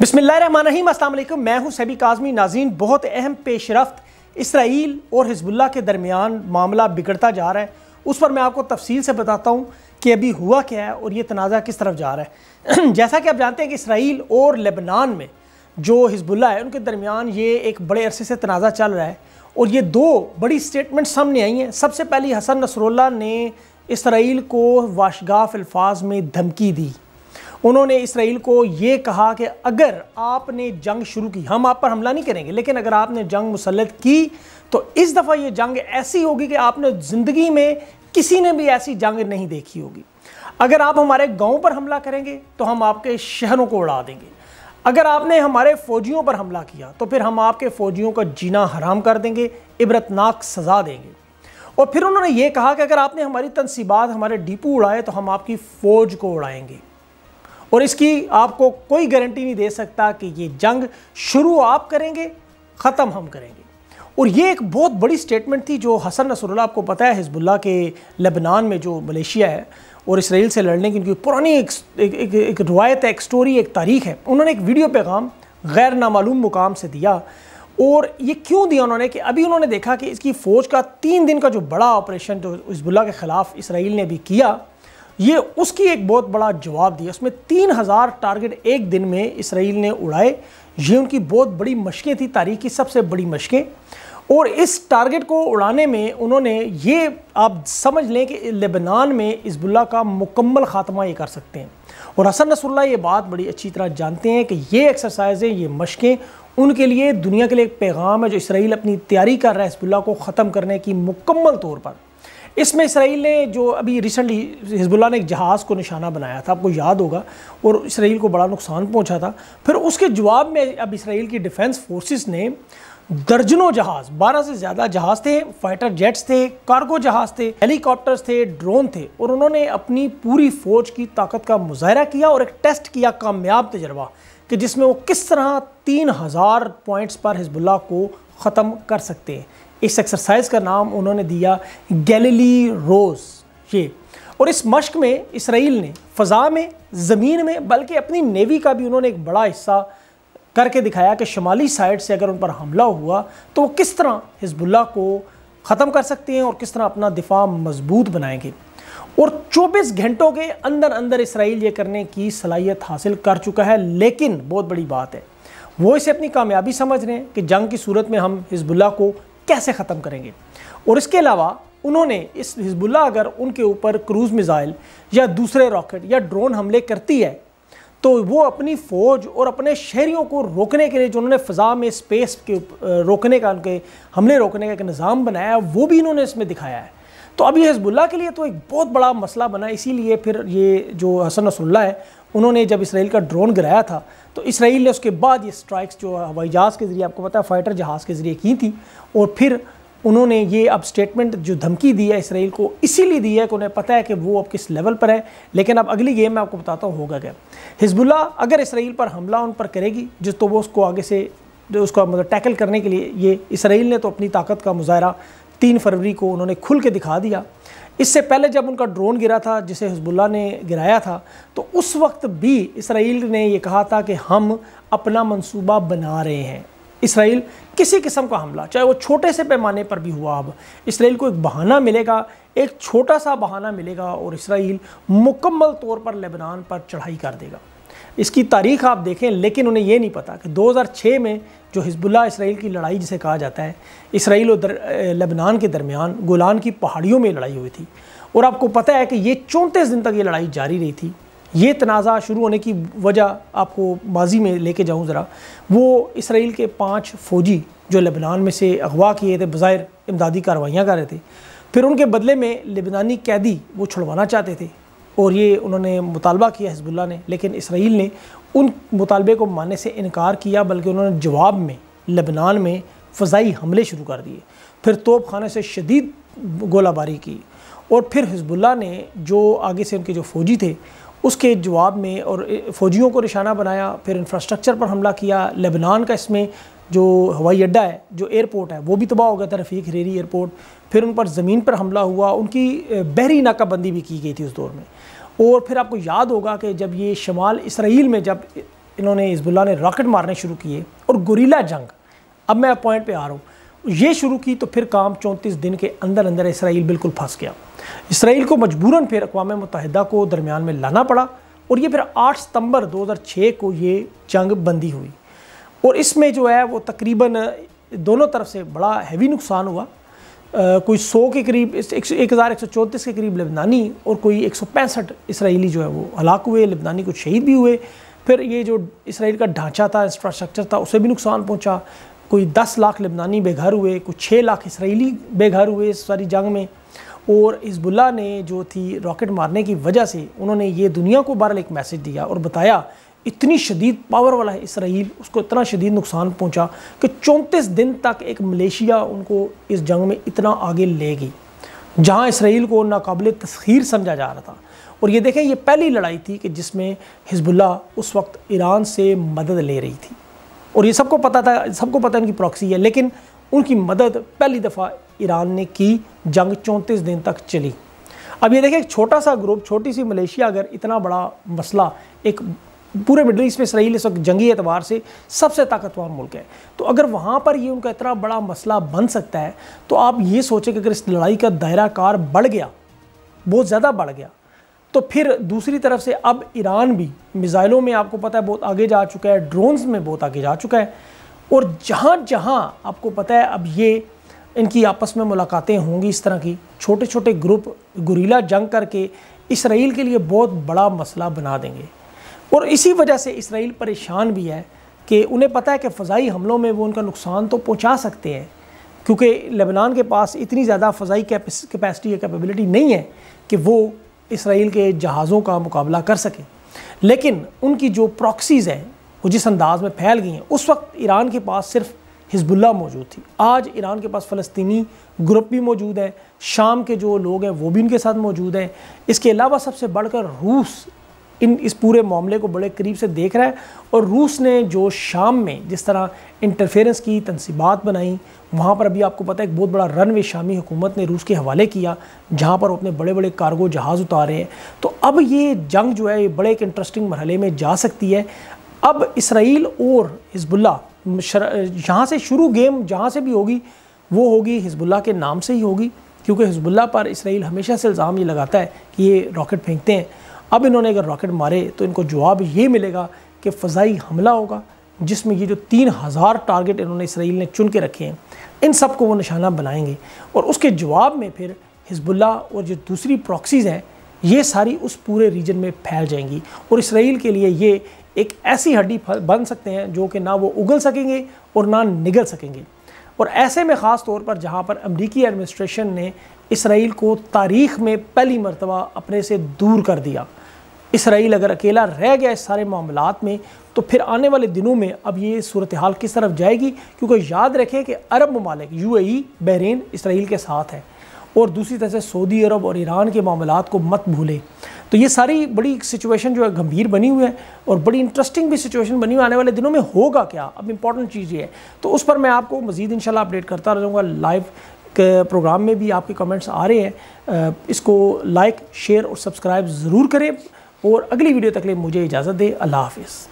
बिसमीम मैं हूं सभी काजमी नाजीन बहुत अहम पेश रफ्त इसराइल और हिजबुल्ला के दरमियान मामला बिगड़ता जा रहा है उस पर मैं आपको तफसील से बताता हूँ कि अभी हुआ क्या है और ये तनाज़ा किस तरफ जा रहा है जैसा कि आप जानते हैं कि इसराइल और लेबनान में जो हिजबुल्ला है उनके दरमियान ये एक बड़े अरसे से तनाज़ा चल रहा है और ये दो बड़ी स्टेटमेंट सामने आई हैं सबसे पहली हसन नसरुल्ला ने इसराइल को वाशगाफ अल्फाज में धमकी दी उन्होंने इसराइल को ये कहा कि अगर आपने जंग शुरू की हम आप पर हमला नहीं करेंगे लेकिन अगर आपने जंग मुसलत की तो इस दफ़ा ये जंग ऐसी होगी कि आपने ज़िंदगी में किसी ने भी ऐसी जंग नहीं देखी होगी अगर आप हमारे गाँव पर हमला करेंगे तो हम आपके शहरों को उड़ा देंगे अगर आपने हमारे फौजियों पर हमला किया तो फिर हम आपके फौजियों का जीना हराम कर देंगे इबरतनाक सज़ा देंगे और फिर उन्होंने ये कहा कि अगर आपने हमारी तनसीबात हमारे डिपू उड़ाए तो हम आपकी फ़ौज को उड़ाएंगे और इसकी आपको कोई गारंटी नहीं दे सकता कि ये जंग शुरू आप करेंगे ख़त्म हम करेंगे और ये एक बहुत बड़ी स्टेटमेंट थी जो हसन नसरुल्ला आपको पता है हिजबुल्ला के लेबनान में जो मलेशिया है और इसराइल से लड़ने की उनकी पुरानी एक, एक, एक, एक रवायत है एक स्टोरी एक तारीख है उन्होंने एक वीडियो पैगाम गैर नामालूम मुकाम से दिया और ये क्यों दिया उन्होंने कि अभी उन्होंने देखा कि इसकी फ़ौज का तीन दिन का जो बड़ा ऑपरेशन जो हिजबुल्ला के ख़िलाफ़ इसराइल ने भी किया ये उसकी एक बहुत बड़ा जवाब दिया उसमें तीन हज़ार टारगेट एक दिन में इसराइल ने उड़ाए ये उनकी बहुत बड़ी मशकें थी तारीख की सबसे बड़ी मशकें और इस टारगेट को उड़ाने में उन्होंने ये आप समझ लें कि लेबनान में इसबुल्ला का मुकम्मल ख़ात्मा ये कर सकते हैं और हसन रसुल्ला ये बात बड़ी अच्छी तरह जानते हैं कि ये एक्सरसाइजें ये मशकें उनके लिए दुनिया के लिए एक पैगाम है जो इसराइल अपनी तैयारी कर रहा है इसबुल्ला को ख़त्म करने की मुकम्मल तौर पर इसमें इसराइल ने जो अभी रिसेंटली हिजबुल्ला ने एक जहाज़ को निशाना बनाया था आपको याद होगा और इसराइल को बड़ा नुकसान पहुंचा था फिर उसके जवाब में अब इसराइल की डिफेंस फोर्सेस ने दर्जनों जहाज़ बारह से ज़्यादा जहाज़ थे फाइटर जेट्स थे कार्गो जहाज़ थे हेलीकॉप्टर्स थे ड्रोन थे और उन्होंने अपनी पूरी फ़ौज की ताकत का मुजाहरा किया और एक टेस्ट किया कामयाब तजर्बा कि जिसमें वो किस तरह तीन हज़ार पॉइंट्स पर हिजबुल्ला को ख़त्म कर सकते हैं इस एक्सरसाइज का नाम उन्होंने दिया गैलीली रोज़ ये और इस मश्क में इसराइल ने फ़ा में ज़मीन में बल्कि अपनी नेवी का भी उन्होंने एक बड़ा हिस्सा करके दिखाया कि शुमाली साइड से अगर उन पर हमला हुआ तो वो किस तरह हिजबुल्ला को ख़त्म कर सकते हैं और किस तरह अपना दिफा मजबूत बनाएंगे और 24 घंटों के अंदर अंदर इसराइल ये करने की सलाहियत हासिल कर चुका है लेकिन बहुत बड़ी बात है वो इसे अपनी कामयाबी समझ रहे हैं कि जंग की सूरत में हम हिजबुल्ला को कैसे ख़त्म करेंगे और इसके अलावा उन्होंने इस हिजबुल्ला अगर उनके ऊपर क्रूज़ मिज़ाइल या दूसरे रॉकेट या ड्रोन हमले करती है तो वो अपनी फ़ौज और अपने शहरीों को रोकने के लिए जो उन्होंने फ़ज़ा में स्पेस के रोकने का उनके हमले रोकने का एक निज़ाम बनाया वो भी इन्होंने इसमें दिखाया है तो अभी हिजबुल्ला के लिए तो एक बहुत बड़ा मसला बना इसीलिए फिर ये जो हसन रसुल्ला है उन्होंने जब इसराइल का ड्रोन गिराया था तो इसराइल ने उसके बाद ये स्ट्राइक्स जो हवाई जहाज़ के ज़रिए आपको पता है फाइटर जहाज़ के ज़रिए की थी और फिर उन्होंने ये अब स्टेटमेंट जो धमकी दी है इसराइल को इसीलिए दी है कि उन्हें पता है कि वो अब किस लेवल पर है लेकिन अब अगली गेम में आपको बताता हूँ होगा क्या हिजबुल्ला अगर इसराइल पर हमला उन पर करेगी जिस तो वो उसको आगे से जो उसका मतलब टैकल करने के लिए ये इसराइल ने तो अपनी ताकत का मुजाहरा तीन फरवरी को उन्होंने खुल के दिखा दिया इससे पहले जब उनका ड्रोन गिरा था जिसे हजबुल्ला ने गिराया था तो उस वक्त भी इसराइल ने यह कहा था कि हम अपना मंसूबा बना रहे हैं इसराइल किसी किस्म का हमला चाहे वो छोटे से पैमाने पर भी हुआ अब इसराइल को एक बहाना मिलेगा एक छोटा सा बहाना मिलेगा और इसराइल मुकम्मल तौर पर लेबनान पर चढ़ाई कर देगा इसकी तारीख आप देखें लेकिन उन्हें यह नहीं पता कि 2006 में जो हिजबुल्ला इसराइल की लड़ाई जिसे कहा जाता है इसराइल और दर, लबनान के दरमियान गोलान की पहाड़ियों में लड़ाई हुई थी और आपको पता है कि ये चौंतीस दिन तक ये लड़ाई जारी रही थी ये तनाज़ा शुरू होने की वजह आपको माजी में लेके जाऊँ ज़रा वो इसराइल के पाँच फ़ौजी जो लबनान में से अगवा किए थे बज़ाहिर इमदादी कार्रवाइयाँ कर रहे थे फिर उनके बदले में लेबनानी कैदी वो छुड़वाना चाहते थे और ये उन्होंने मुतालबा किया हिजबुल्ला ने लेकिन इसराइल ने उन मुतालबे को मानने से इनकार किया बल्कि उन्होंने जवाब में लबनान में फ़जाई हमले शुरू कर दिए फिर तोप खाने से शदीद गोलाबारी की और फिर हिजबुल्ला ने जो आगे से उनके जो फ़ौजी थे उसके जवाब में और फ़ौजियों को निशाना बनाया फिर इंफ्रास्ट्रक्चर पर हमला किया लेबनान का इसमें जो हवाई अड्डा है जो एयरपोर्ट है वो भी तबाह हो गया था रफ़ीक हरेरी एयरपोर्ट फिर उन पर ज़मीन पर हमला हुआ उनकी बहरी नाकाबंदी भी की गई थी उस दौर में और फिर आपको याद होगा कि जब ये शमाल इसराइल में जब इन्होंने हिजबुल्ला ने रॉकेट मारने शुरू किए और गुरीला जंग अब मैं पॉइंट पे आ रहा हूँ ये शुरू की तो फिर काम 34 दिन के अंदर अंदर इसराइल बिल्कुल फंस गया इसराइल को मजबूरन फिर अकवा मुतहदा को दरमियान में लाना पड़ा और ये फिर 8 सितंबर 2006 को ये जंग बंदी हुई और इसमें जो है वो तकरीबन दोनों तरफ से बड़ा हैवी नुकसान हुआ कोई सौ के करीब एक हज़ार एक सौ चौंतीस के करीब लिबनानी और कोई एक सौ पैंसठ इसराइली जो है वो हलाक हुए लिबनानी कुछ शहीद भी हुए फिर ये जो इसराइल का ढांचा था इंफ्रास्ट्रक्चर था उसे भी नुकसान पहुँचा कोई दस लाख लिबनानी बेघर हुए कुछ छः लाख इसराइली बेघर हुए इस सारी जंग में और हिजबुल्ला ने जो थी रॉकेट मारने की वजह से उन्होंने ये दुनिया को बहरल एक मैसेज दिया और बताया इतनी शदीद पावर वाला है इसराइल उसको इतना शदीद नुकसान पहुँचा कि चौंतीस दिन तक एक मलेशिया उनको इस जंग में इतना आगे ले गई जहाँ इसराइल को नाकबिल तस्खीर समझा जा रहा था और ये देखें ये पहली लड़ाई थी कि जिसमें हिजबुल्ला उस वक्त ईरान से मदद ले रही थी और ये सबको पता था सबको पता है इनकी प्रॉक्सी है लेकिन उनकी मदद पहली दफ़ा ईरान ने की जंग चौंतीस दिन तक चली अब ये देखें एक छोटा सा ग्रुप छोटी सी मलेशिया अगर इतना बड़ा मसला एक पूरे मिडल ईस्ट में इसराइल इस वक्त जंगी एतवार से सबसे ताकतवर मुल्क है तो अगर वहाँ पर ये उनका इतना बड़ा मसला बन सकता है तो आप ये सोचें कि अगर इस लड़ाई का दायरा कार बढ़ गया बहुत ज़्यादा बढ़ गया तो फिर दूसरी तरफ से अब ईरान भी मिज़ाइलों में आपको पता है बहुत आगे जा चुका है ड्रोन्स में बहुत आगे जा चुका है और जहाँ जहाँ आपको पता है अब ये इनकी आपस में मुलाकातें होंगी इस तरह की छोटे छोटे ग्रुप गुरीला जंग करके इसराइल के लिए बहुत बड़ा मसला बना देंगे और इसी वजह से इसराइल परेशान भी है कि उन्हें पता है कि फ़जाई हमलों में वो उनका नुकसान तो पहुँचा सकते हैं क्योंकि लेबनान के पास इतनी ज़्यादा फ़जाई कैपेसिटी या कैपेबिलिटी नहीं है कि वो इसराइल के जहाज़ों का मुकाबला कर सकें लेकिन उनकी जो प्रॉक्सीज़ हैं वो जिस अंदाज में फैल गई हैं उस वक्त ईरान के पास सिर्फ हिजबुल्ला मौजूद थी आज ईरान के पास फ़लस्तनी ग्रुप भी मौजूद है शाम के जो लोग हैं वो भी उनके साथ मौजूद हैं इसके अलावा सबसे बढ़कर रूस इन इस पूरे मामले को बड़े करीब से देख रहा है और रूस ने जो शाम में जिस तरह इंटरफेरेंस की तनसीबात बनाई वहाँ पर अभी आपको पता है एक बहुत बड़ा रनवे शामी हुकूमत ने रूस के हवाले किया जहाँ पर अपने बड़े बड़े कार्गो जहाज़ उतारे हैं तो अब ये जंग जो है ये बड़े एक इंटरेस्टिंग मरहले में जा सकती है अब इसराइल और हिजबुल्ला यहाँ से शुरू गेम जहाँ से भी होगी वो होगी हिजबुल्ला के नाम से ही होगी क्योंकि हिजबुल्ला पर इसराइल हमेशा से इल्ज़ाम ये लगाता है कि ये रॉकेट फेंकते हैं अब इन्होंने अगर रॉकेट मारे तो इनको जवाब ये मिलेगा कि फ़जाई हमला होगा जिसमें ये जो तीन हज़ार टारगेट इन्होंने इसराइल ने चुन के रखे हैं इन सब को वो निशाना बनाएंगे और उसके जवाब में फिर हिजबुल्ला और जो दूसरी प्रॉक्सीज़ हैं ये सारी उस पूरे रीजन में फैल जाएंगी और इसराइल के लिए ये एक ऐसी हड्डी बन सकते हैं जो कि ना वो उगल सकेंगे और ना निगल सकेंगे और ऐसे में ख़ास तौर पर जहाँ पर अमरीकी एडमिनिस्ट्रेशन ने इसराइल को तारीख़ में पहली मरतबा अपने से दूर कर दिया इसराइल अगर अकेला रह गया इस सारे मामला में तो फिर आने वाले दिनों में अब ये सूरत हाल किस तरफ जाएगी क्योंकि याद रखें कि अरब ममालिक यू ए बहरीन इसराइल के साथ है और दूसरी तरह से सऊदी अरब और ईरान के मामला को मत भूलें तो ये सारी बड़ी सिचुएशन जो है गंभीर बनी हुई है और बड़ी इंटरेस्टिंग भी सिचुएशन बनी हुई आने वाले दिनों में होगा क्या अब इंपॉर्टेंट चीज़ ये है तो उस पर मैं आपको मज़ीद इंशाल्लाह अपडेट करता रहूँगा लाइव प्रोग्राम में भी आपके कमेंट्स आ रहे हैं इसको लाइक शेयर और सब्सक्राइब ज़रूर करें और अगली वीडियो तक ले मुझे इजाज़त दे अल्लाह हाफिज़